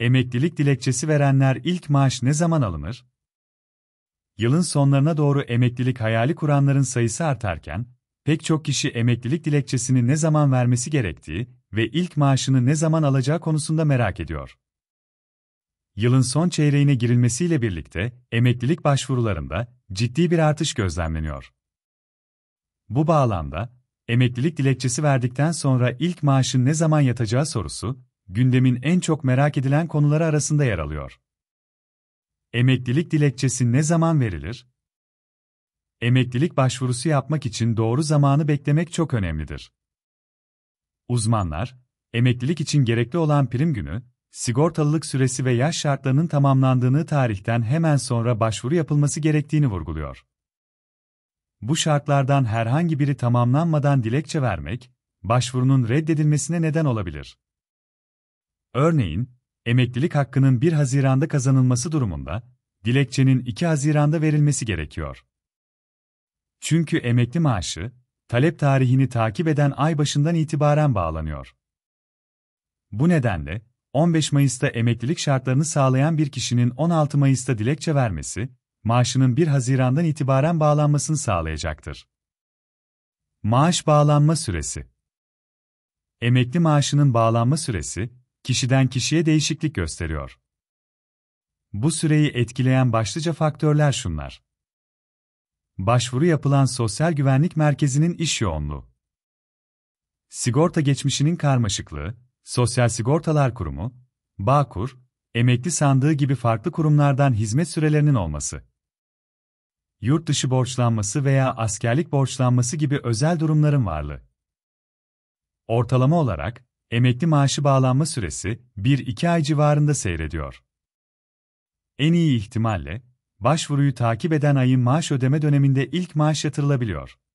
Emeklilik dilekçesi verenler ilk maaş ne zaman alınır? Yılın sonlarına doğru emeklilik hayali kuranların sayısı artarken, pek çok kişi emeklilik dilekçesini ne zaman vermesi gerektiği ve ilk maaşını ne zaman alacağı konusunda merak ediyor. Yılın son çeyreğine girilmesiyle birlikte emeklilik başvurularında ciddi bir artış gözlemleniyor. Bu bağlamda, emeklilik dilekçesi verdikten sonra ilk maaşın ne zaman yatacağı sorusu, gündemin en çok merak edilen konuları arasında yer alıyor. Emeklilik dilekçesi ne zaman verilir? Emeklilik başvurusu yapmak için doğru zamanı beklemek çok önemlidir. Uzmanlar, emeklilik için gerekli olan prim günü, sigortalılık süresi ve yaş şartlarının tamamlandığını tarihten hemen sonra başvuru yapılması gerektiğini vurguluyor. Bu şartlardan herhangi biri tamamlanmadan dilekçe vermek, başvurunun reddedilmesine neden olabilir. Örneğin, emeklilik hakkının 1 Haziran'da kazanılması durumunda, dilekçenin 2 Haziran'da verilmesi gerekiyor. Çünkü emekli maaşı, talep tarihini takip eden ay başından itibaren bağlanıyor. Bu nedenle, 15 Mayıs'ta emeklilik şartlarını sağlayan bir kişinin 16 Mayıs'ta dilekçe vermesi, maaşının 1 Haziran'dan itibaren bağlanmasını sağlayacaktır. Maaş bağlanma süresi Emekli maaşının bağlanma süresi, kişiden kişiye değişiklik gösteriyor. Bu süreyi etkileyen başlıca faktörler şunlar. Başvuru yapılan Sosyal Güvenlik Merkezi'nin iş yoğunluğu. Sigorta geçmişinin karmaşıklığı, Sosyal Sigortalar Kurumu, Bağkur, Emekli Sandığı gibi farklı kurumlardan hizmet sürelerinin olması. Yurt dışı borçlanması veya askerlik borçlanması gibi özel durumların varlığı. Ortalama olarak, Emekli maaşı bağlanma süresi 1-2 ay civarında seyrediyor. En iyi ihtimalle, başvuruyu takip eden ayın maaş ödeme döneminde ilk maaş yatırılabiliyor.